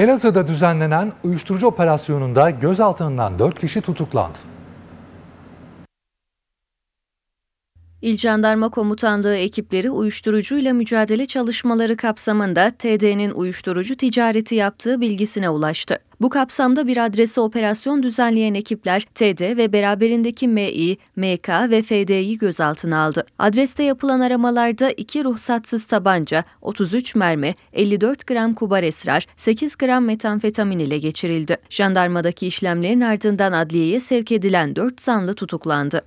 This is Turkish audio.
Elazığ'da düzenlenen uyuşturucu operasyonunda gözaltından 4 kişi tutuklandı. İl Jandarma Komutanlığı ekipleri uyuşturucuyla mücadele çalışmaları kapsamında TD'nin uyuşturucu ticareti yaptığı bilgisine ulaştı. Bu kapsamda bir adrese operasyon düzenleyen ekipler TD ve beraberindeki MI, MK ve FD'yi gözaltına aldı. Adreste yapılan aramalarda 2 ruhsatsız tabanca, 33 mermi, 54 gram kubar esrar, 8 gram metamfetamin ile geçirildi. Jandarmadaki işlemlerin ardından adliyeye sevk edilen 4 zanlı tutuklandı.